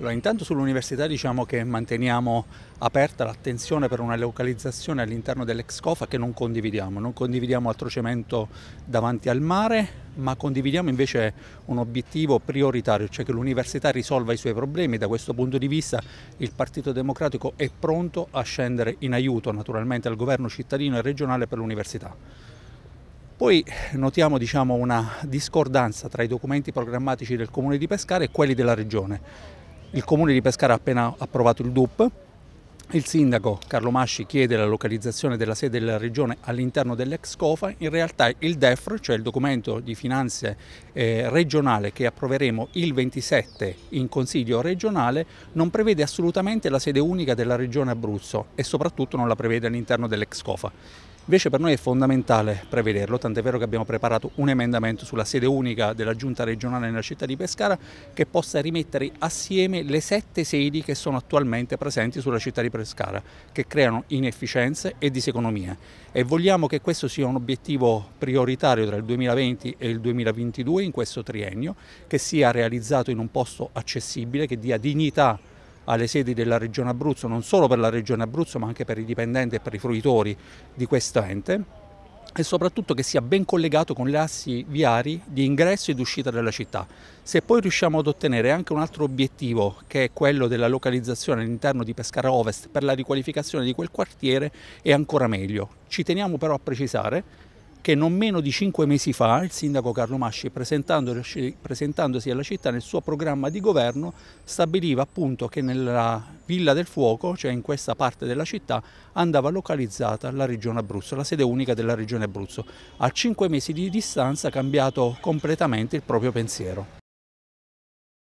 Allora, intanto sull'università diciamo che manteniamo aperta l'attenzione per una localizzazione all'interno dell'ex COFA che non condividiamo, non condividiamo altrocemento davanti al mare, ma condividiamo invece un obiettivo prioritario, cioè che l'università risolva i suoi problemi. Da questo punto di vista il Partito Democratico è pronto a scendere in aiuto naturalmente al governo cittadino e regionale per l'università. Poi notiamo diciamo, una discordanza tra i documenti programmatici del Comune di Pescara e quelli della Regione. Il comune di Pescara ha appena approvato il DUP, il sindaco Carlo Masci chiede la localizzazione della sede della regione all'interno dell'ex COFA, in realtà il DEFR, cioè il documento di finanze eh, regionale che approveremo il 27 in consiglio regionale, non prevede assolutamente la sede unica della regione Abruzzo e soprattutto non la prevede all'interno dell'ex COFA. Invece per noi è fondamentale prevederlo, tant'è vero che abbiamo preparato un emendamento sulla sede unica della giunta regionale nella città di Pescara che possa rimettere assieme le sette sedi che sono attualmente presenti sulla città di Pescara, che creano inefficienze e diseconomie. E vogliamo che questo sia un obiettivo prioritario tra il 2020 e il 2022 in questo triennio, che sia realizzato in un posto accessibile, che dia dignità alle sedi della Regione Abruzzo, non solo per la Regione Abruzzo ma anche per i dipendenti e per i fruitori di questo ente e soprattutto che sia ben collegato con gli assi viari di ingresso ed uscita dalla città. Se poi riusciamo ad ottenere anche un altro obiettivo, che è quello della localizzazione all'interno di Pescara Ovest per la riqualificazione di quel quartiere, è ancora meglio. Ci teniamo però a precisare che non meno di cinque mesi fa il sindaco Carlo Masci, presentandosi alla città nel suo programma di governo, stabiliva appunto che nella Villa del Fuoco, cioè in questa parte della città, andava localizzata la Regione Abruzzo, la sede unica della Regione Abruzzo. A cinque mesi di distanza ha cambiato completamente il proprio pensiero.